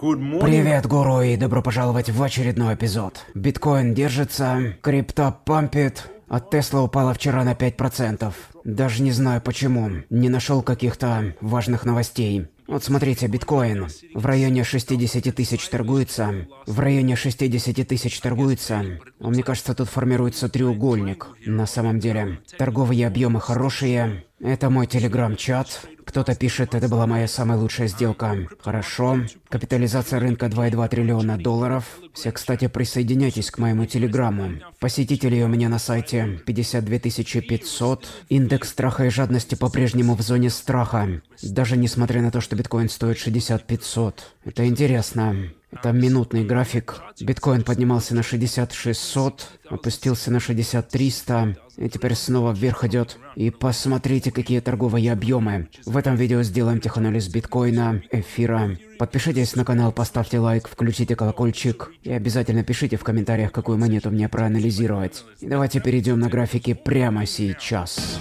Привет, гуру, и добро пожаловать в очередной эпизод. Биткоин держится, крипта пампит, а Тесла упала вчера на 5%. Даже не знаю почему. Не нашел каких-то важных новостей. Вот смотрите, биткоин в районе 60 тысяч торгуется, в районе 60 тысяч торгуется. А мне кажется, тут формируется треугольник на самом деле. Торговые объемы хорошие, это мой телеграм-чат. Кто-то пишет, это была моя самая лучшая сделка. Хорошо. Капитализация рынка 2,2 триллиона долларов. Все, кстати, присоединяйтесь к моему телеграмму. Посетителей у меня на сайте 52 500. Индекс страха и жадности по-прежнему в зоне страха. Даже несмотря на то, что биткоин стоит 6500. Это интересно. Там минутный график. Биткоин поднимался на 6600, опустился на 60300, и теперь снова вверх идет. И посмотрите, какие торговые объемы. В этом видео сделаем теханализ биткоина, эфира. Подпишитесь на канал, поставьте лайк, включите колокольчик. И обязательно пишите в комментариях, какую монету мне проанализировать. И давайте перейдем на графики прямо сейчас.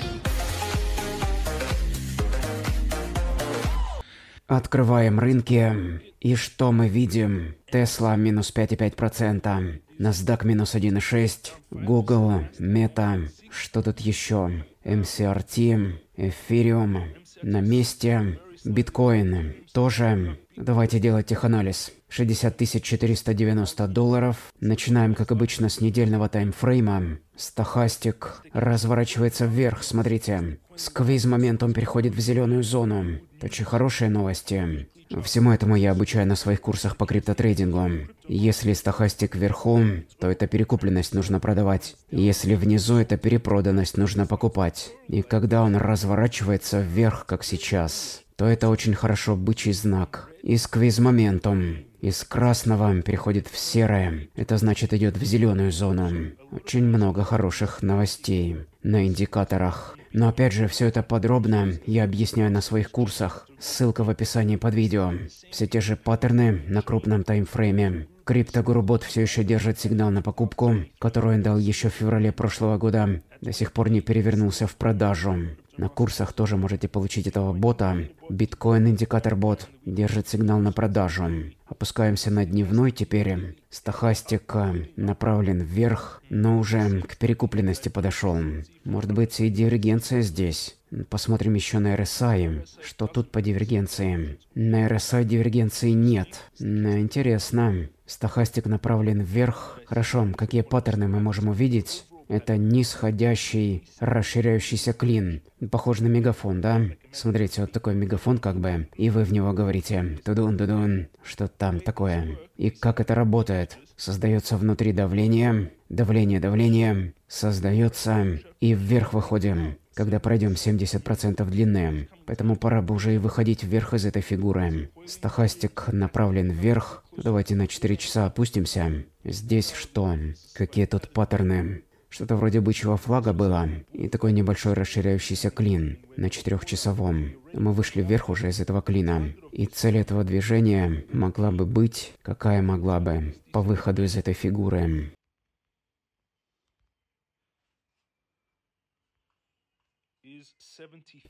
Открываем рынки. И что мы видим? Тесла минус 5,5%, NASDAQ минус 1,6%, Google, Meta, что тут еще? MCRT, Ethereum, на месте, биткоин тоже. Давайте делать их анализ. 60 490 долларов. Начинаем, как обычно, с недельного таймфрейма. Стохастик разворачивается вверх, смотрите. Сквиз моментом переходит в зеленую зону. очень хорошие новости. Всему этому я обучаю на своих курсах по криптотрейдингу. Если стахастик вверху, то это перекупленность нужно продавать. Если внизу, это перепроданность нужно покупать. И когда он разворачивается вверх, как сейчас, то это очень хорошо бычий знак. И с квиз-моментом. Из красного переходит в серое. Это значит идет в зеленую зону. Очень много хороших новостей на индикаторах. Но опять же, все это подробно я объясняю на своих курсах. Ссылка в описании под видео. Все те же паттерны на крупном таймфрейме. Криптогурубот все еще держит сигнал на покупку, которую он дал еще в феврале прошлого года. До сих пор не перевернулся в продажу. На курсах тоже можете получить этого бота. Биткоин-индикатор-бот держит сигнал на продажу. Опускаемся на дневной теперь. Стахастик э, направлен вверх, но уже к перекупленности подошел. Может быть и дивергенция здесь. Посмотрим еще на RSI. Что тут по дивергенции? На RSI дивергенции нет. Э, интересно. стохастик направлен вверх. Хорошо, какие паттерны мы можем увидеть? Это нисходящий, расширяющийся клин. Похож на мегафон, да? Смотрите, вот такой мегафон как бы. И вы в него говорите «тудун-дудун», что там такое. И как это работает? Создается внутри давление, давление, давление, создается, и вверх выходим, когда пройдем 70% длины. Поэтому пора бы уже и выходить вверх из этой фигуры. Стохастик направлен вверх. Давайте на 4 часа опустимся. Здесь что? Какие тут паттерны? Что-то вроде бычьего флага было, и такой небольшой расширяющийся клин на четырехчасовом. Мы вышли вверх уже из этого клина, и цель этого движения могла бы быть, какая могла бы, по выходу из этой фигуры.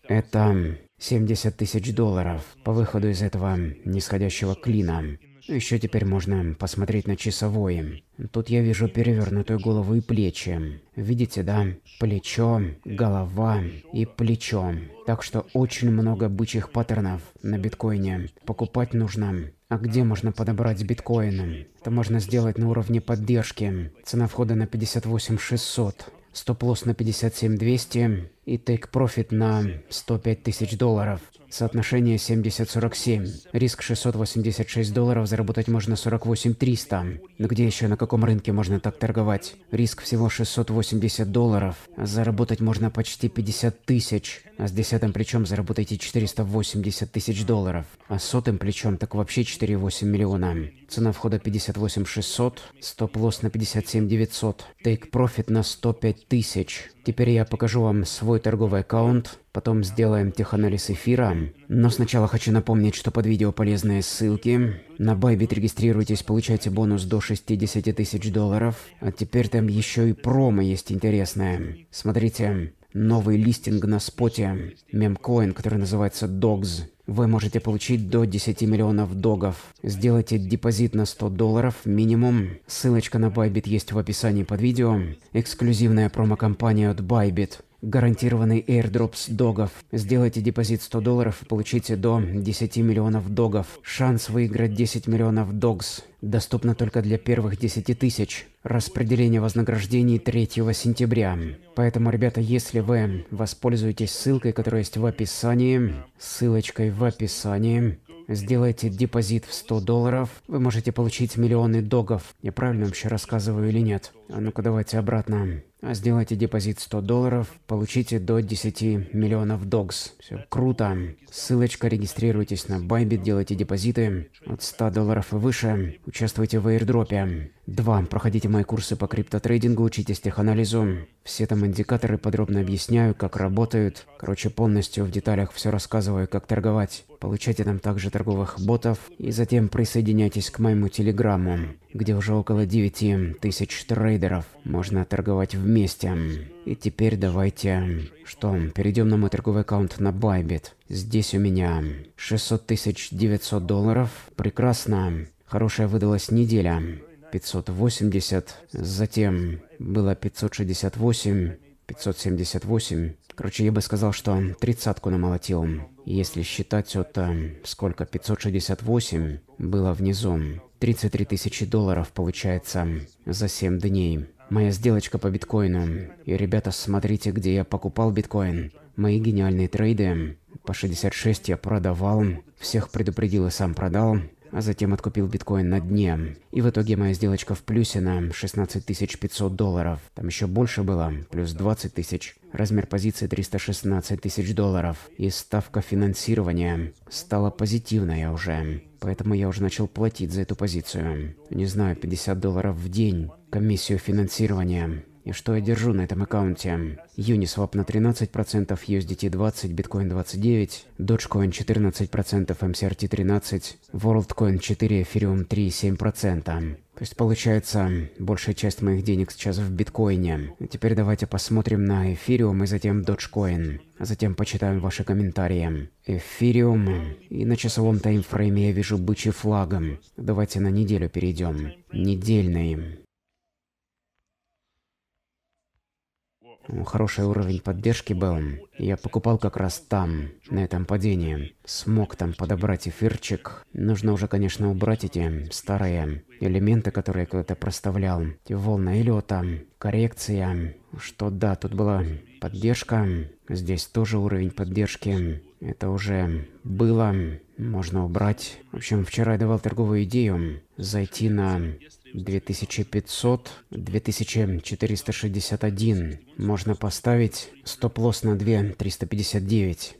Это 70 тысяч долларов по выходу из этого нисходящего клина. Еще теперь можно посмотреть на часовой. Тут я вижу перевернутую голову и плечи. Видите, да? Плечо, голова и плечо. Так что очень много бычьих паттернов на биткоине. Покупать нужно. А где можно подобрать биткоины? Это можно сделать на уровне поддержки. Цена входа на 58 600 стоп-лосс на 57 200 и тейк-профит на 105 тысяч долларов. Соотношение 70-47. Риск 686 долларов, заработать можно 48 300. Но где еще, на каком рынке можно так торговать? Риск всего 680 долларов, заработать можно почти 50 тысяч. А с десятым плечом заработаете 480 тысяч долларов. А с сотым плечом так вообще 4,8 миллиона. Цена входа 58 600, стоп-лосс на 57 900, тейк-профит на 105 тысяч. Теперь я покажу вам свой торговый аккаунт, потом сделаем теханализ эфира. Но сначала хочу напомнить, что под видео полезные ссылки. На Bybit регистрируйтесь, получайте бонус до 60 тысяч долларов. А теперь там еще и промо есть интересное. Смотрите, новый листинг на споте мемкоин, который называется Dogs. Вы можете получить до 10 миллионов догов. Сделайте депозит на 100 долларов минимум. Ссылочка на Bybit есть в описании под видео. Эксклюзивная промо-компания от Bybit гарантированный airdrops догов. Сделайте депозит 100 долларов и получите до 10 миллионов догов. Шанс выиграть 10 миллионов догс. Доступно только для первых 10 тысяч. Распределение вознаграждений 3 сентября. Поэтому, ребята, если вы воспользуетесь ссылкой, которая есть в описании, ссылочкой в описании, сделайте депозит в 100 долларов, вы можете получить миллионы догов. Я правильно вообще рассказываю или нет? А ну-ка давайте обратно. Сделайте депозит 100 долларов, получите до 10 миллионов докс. Все круто. Ссылочка, регистрируйтесь на Bybit, делайте депозиты от 100 долларов и выше. Участвуйте в аирдропе. 2. Проходите мои курсы по криптотрейдингу, учитесь теханализу. Все там индикаторы подробно объясняю, как работают. Короче, полностью в деталях все рассказываю, как торговать. Получайте там также торговых ботов. И затем присоединяйтесь к моему телеграмму, где уже около 9 тысяч трейдеров. Можно торговать в вместе. И теперь давайте... Что, перейдем на мой торговый аккаунт на Bybit. Здесь у меня 600 тысяч 900 долларов. Прекрасно. Хорошая выдалась неделя. 580. Затем было 568. 578. Короче, я бы сказал, что тридцатку намолотил. Если считать от э, сколько 568 было внизу. 33 тысячи долларов получается за 7 дней. Моя сделочка по биткоину. И, ребята, смотрите, где я покупал биткоин. Мои гениальные трейды. По 66 я продавал. Всех предупредил и сам продал а затем откупил биткоин на дне. И в итоге моя сделочка в плюсе на 16 500 долларов. Там еще больше было, плюс 20 тысяч. Размер позиции 316 тысяч долларов. И ставка финансирования стала позитивная уже. Поэтому я уже начал платить за эту позицию. Не знаю, 50 долларов в день. Комиссию финансирования и что я держу на этом аккаунте. Uniswap на 13%, USDT 20, Bitcoin 29, Dogecoin 14%, MCRT 13, WorldCoin 4, Ethereum 3, 7%. То есть получается, большая часть моих денег сейчас в биткоине. А теперь давайте посмотрим на эфириум и затем Dogecoin. А затем почитаем ваши комментарии. Эфириум. И на часовом таймфрейме я вижу бычий флагом. Давайте на неделю перейдем. Недельный. хороший уровень поддержки был. Я покупал как раз там, на этом падении. Смог там подобрать эфирчик. Нужно уже, конечно, убрать эти старые элементы, которые кто-то проставлял. Эти волны Эллиота, коррекция. Что да, тут была поддержка. Здесь тоже уровень поддержки. Это уже было. Можно убрать. В общем, вчера я давал торговую идею зайти на 2500, 2461. Можно поставить стоп-лосс на 2359.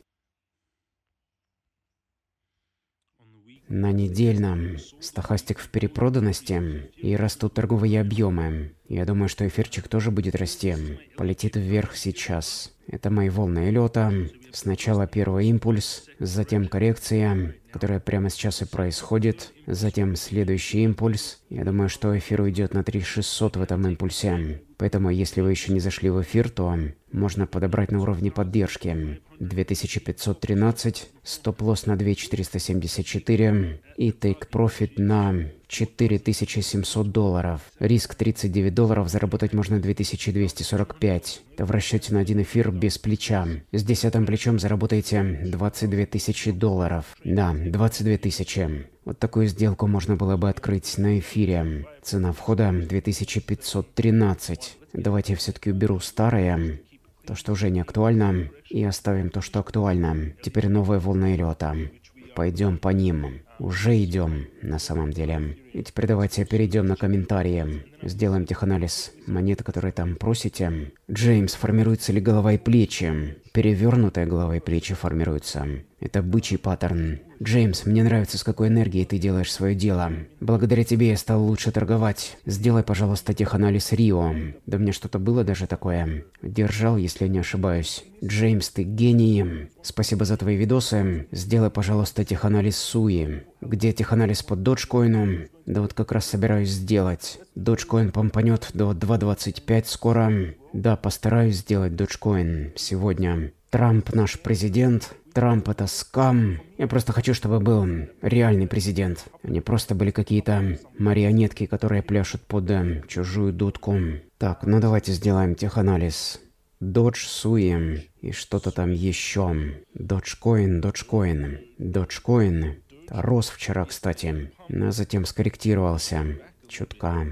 на недельном. Стахастик в перепроданности, и растут торговые объемы. Я думаю, что эфирчик тоже будет расти. Полетит вверх сейчас. Это мои волны лета. Сначала первый импульс, затем коррекция, которая прямо сейчас и происходит. Затем следующий импульс. Я думаю, что эфир уйдет на 3600 в этом импульсе. Поэтому, если вы еще не зашли в эфир, то можно подобрать на уровне поддержки. 2513, стоп-лосс на 2474 и тейк-профит на 4700 долларов. Риск 39 долларов, заработать можно 2245. Это в расчете на один эфир без плеча. С десятым плечом заработаете 22 тысячи долларов. Да, 22 тысячи. Вот такую сделку можно было бы открыть на эфире. Цена входа 2513. Давайте я все-таки уберу старое то, что уже не актуально, и оставим то, что актуально. Теперь новая волна лета. Пойдем по ним. Уже идем, на самом деле. И теперь давайте перейдем на комментарии. Сделаем теханализ монет, которые там просите. Джеймс, формируется ли голова и плечи? Перевернутая голова и плечи формируется. Это бычий паттерн. Джеймс, мне нравится, с какой энергией ты делаешь свое дело. Благодаря тебе я стал лучше торговать. Сделай, пожалуйста, теханализ Рио. Да мне что-то было даже такое. Держал, если не ошибаюсь. Джеймс, ты гений. Спасибо за твои видосы. Сделай, пожалуйста, теханализ Суи где теханализ под доджкоину. Да вот как раз собираюсь сделать. Доджкоин помпанет до 2.25 скоро. Да, постараюсь сделать доджкоин сегодня. Трамп наш президент. Трамп это скам. Я просто хочу, чтобы был реальный президент. Они просто были какие-то марионетки, которые пляшут под э, чужую дудку. Так, ну давайте сделаем теханализ. Додж Суи и что-то там еще. Доджкоин, доджкоин, доджкоин. Рос вчера, кстати, но а затем скорректировался чутка.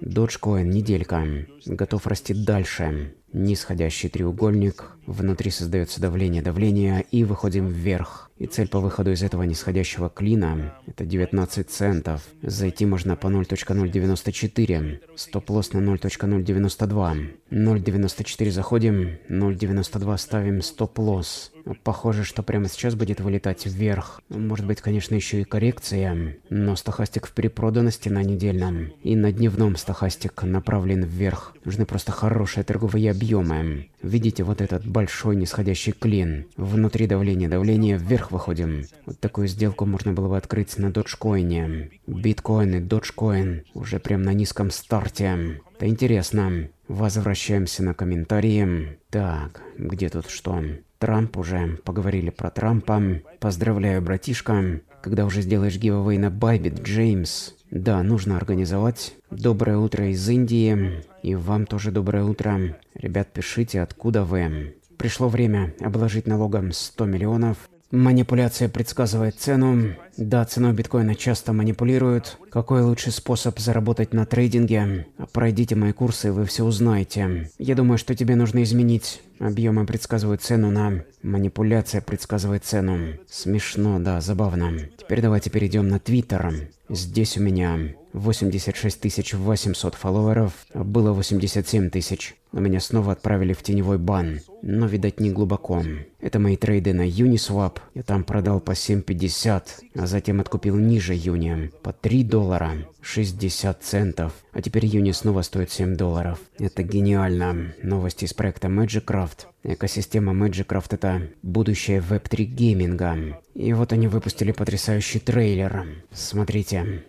Доджкоин, неделька. Готов расти дальше нисходящий треугольник, внутри создается давление, давления и выходим вверх. И цель по выходу из этого нисходящего клина – это 19 центов. Зайти можно по 0.094, стоп-лосс на 0.092. 0.94 заходим, 0.92 ставим стоп-лосс. Похоже, что прямо сейчас будет вылетать вверх. Может быть, конечно, еще и коррекция, но стохастик в перепроданности на недельном. И на дневном стохастик направлен вверх. Нужны просто хорошие торговые объемы. Видите вот этот большой нисходящий клин? Внутри давления давление, вверх выходим. Вот такую сделку можно было бы открыть на доджкоине. Биткоин и доджкоин уже прям на низком старте. Это интересно. Возвращаемся на комментарии. Так, где тут что? Трамп уже, поговорили про Трампа. Поздравляю, братишка. Когда уже сделаешь гивовей на Байбит, Джеймс? Да, нужно организовать. Доброе утро из Индии. И вам тоже доброе утро. Ребят, пишите, откуда вы. Пришло время обложить налогом 100 миллионов. Манипуляция предсказывает цену. Да, ценой биткоина часто манипулируют. Какой лучший способ заработать на трейдинге? Пройдите мои курсы, вы все узнаете. Я думаю, что тебе нужно изменить. Объемы предсказывают цену на... Манипуляция предсказывает цену. Смешно, да, забавно. Теперь давайте перейдем на Твиттер. Здесь у меня 86 800 фолловеров, было 87 тысяч. Но меня снова отправили в теневой бан, но, видать, не глубоко. Это мои трейды на Uniswap, я там продал по 7.50, а затем откупил ниже Юни, по 3 доллара 60 центов, а теперь Юни снова стоит 7 долларов. Это гениально. Новости из проекта Magicraft. Экосистема Magicraft это будущее веб-3 гейминга. И вот они выпустили потрясающий трейлер. Смотрите.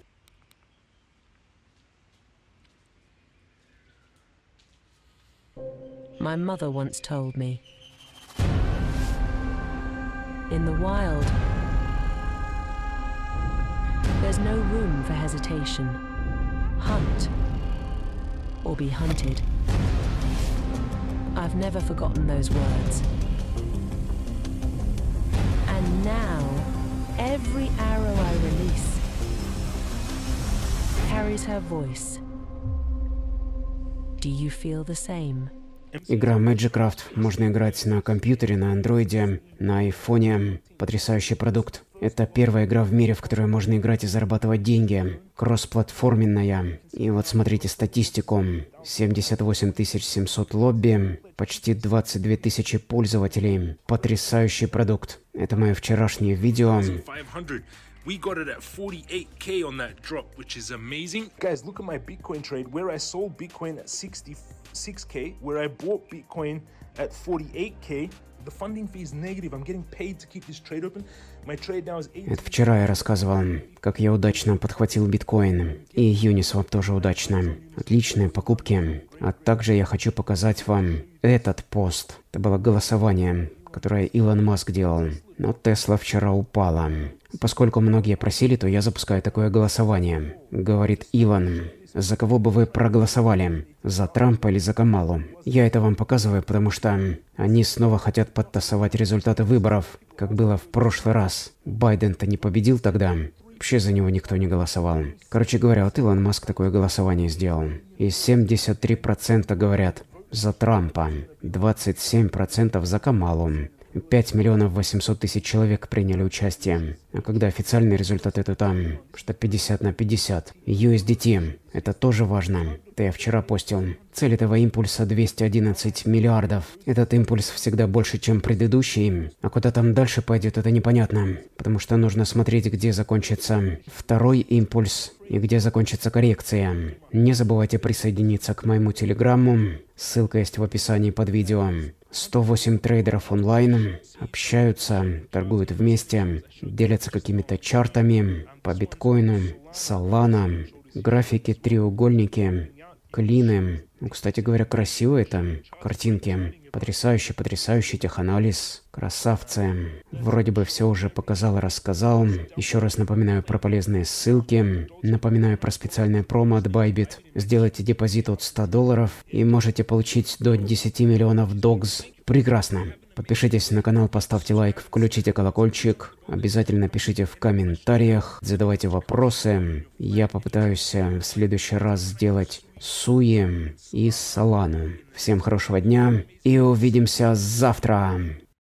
my mother once told me. In the wild, there's no room for hesitation. Hunt or be hunted. I've never forgotten those words. And now, every arrow I release carries her voice. Do you feel the same? Игра Magic Можно играть на компьютере, на андроиде, на айфоне. Потрясающий продукт. Это первая игра в мире, в которой можно играть и зарабатывать деньги. Кроссплатформенная. И вот смотрите статистику. 78 700 лобби, почти 22 тысячи пользователей. Потрясающий продукт. Это мое вчерашнее видео. We got it at 48K on that drop, which is amazing. Guys, look at my Bitcoin trade where I sold Bitcoin at 66K, where I bought Bitcoin at 48K. The funding fee is negative. I'm getting paid to keep this trade open. My trade now is Это вчера я рассказывал, как я удачно подхватил биткоин. И Uniswap тоже удачно. Отличные покупки. А также я хочу показать вам этот пост. Это было голосование которое Илон Маск делал. Но Тесла вчера упала. Поскольку многие просили, то я запускаю такое голосование. Говорит Илон. За кого бы вы проголосовали? За Трампа или за Камалу? Я это вам показываю, потому что они снова хотят подтасовать результаты выборов, как было в прошлый раз. Байден-то не победил тогда. Вообще за него никто не голосовал. Короче говоря, вот Илон Маск такое голосование сделал. И 73% говорят, за Трампа, 27% за Камалу, 5 миллионов 800 тысяч человек приняли участие. А когда официальный результат это там, что 50 на 50. USDT, это тоже важно. Ты я вчера постил. Цель этого импульса 211 миллиардов. Этот импульс всегда больше, чем предыдущий. А куда там дальше пойдет, это непонятно. Потому что нужно смотреть, где закончится второй импульс и где закончится коррекция. Не забывайте присоединиться к моему телеграмму. Ссылка есть в описании под видео. 108 трейдеров онлайн общаются, торгуют вместе, делятся какими-то чартами по биткоину, Solana, графики, треугольники, Клины. Кстати говоря, красивые там картинки. Потрясающий, потрясающий теханализ. Красавцы. Вроде бы все уже показал и рассказал. Еще раз напоминаю про полезные ссылки. Напоминаю про специальное промо от Bybit. Сделайте депозит от 100 долларов и можете получить до 10 миллионов догз. Прекрасно. Подпишитесь на канал, поставьте лайк, включите колокольчик. Обязательно пишите в комментариях, задавайте вопросы. Я попытаюсь э, в следующий раз сделать Суи и Салана. Всем хорошего дня и увидимся завтра.